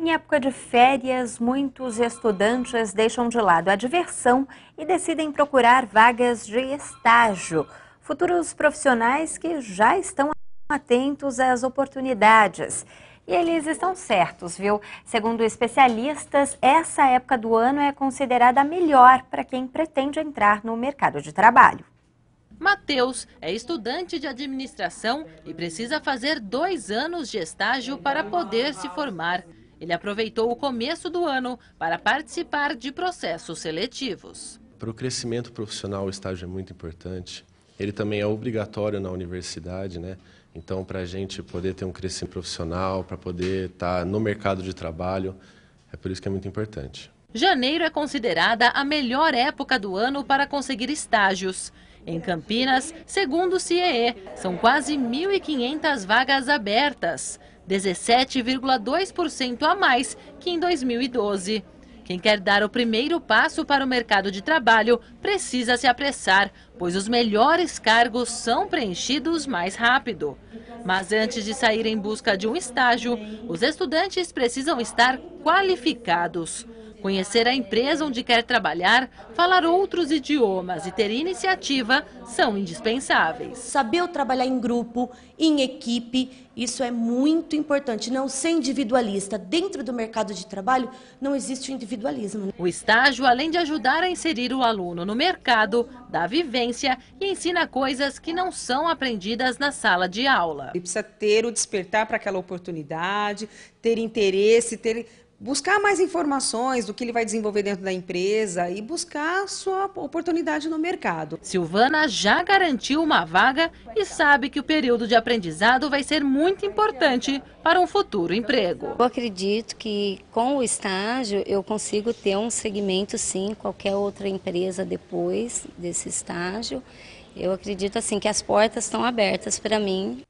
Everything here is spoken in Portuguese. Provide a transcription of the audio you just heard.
Em época de férias, muitos estudantes deixam de lado a diversão e decidem procurar vagas de estágio. Futuros profissionais que já estão atentos às oportunidades. E eles estão certos, viu? Segundo especialistas, essa época do ano é considerada a melhor para quem pretende entrar no mercado de trabalho. Matheus é estudante de administração e precisa fazer dois anos de estágio para poder se formar. Ele aproveitou o começo do ano para participar de processos seletivos. Para o crescimento profissional, o estágio é muito importante. Ele também é obrigatório na universidade, né? Então, para a gente poder ter um crescimento profissional, para poder estar tá no mercado de trabalho, é por isso que é muito importante. Janeiro é considerada a melhor época do ano para conseguir estágios. Em Campinas, segundo o CIEE, são quase 1.500 vagas abertas, 17,2% a mais que em 2012. Quem quer dar o primeiro passo para o mercado de trabalho precisa se apressar, pois os melhores cargos são preenchidos mais rápido. Mas antes de sair em busca de um estágio, os estudantes precisam estar qualificados. Conhecer a empresa onde quer trabalhar, falar outros idiomas e ter iniciativa são indispensáveis. Saber trabalhar em grupo, em equipe, isso é muito importante. Não ser individualista. Dentro do mercado de trabalho, não existe o individualismo. O estágio, além de ajudar a inserir o aluno no mercado, dá vivência e ensina coisas que não são aprendidas na sala de aula. Ele precisa ter o despertar para aquela oportunidade, ter interesse, ter buscar mais informações do que ele vai desenvolver dentro da empresa e buscar sua oportunidade no mercado. Silvana já garantiu uma vaga e sabe que o período de aprendizado vai ser muito importante para um futuro emprego. Eu acredito que com o estágio eu consigo ter um segmento sim, qualquer outra empresa depois desse estágio. Eu acredito assim que as portas estão abertas para mim.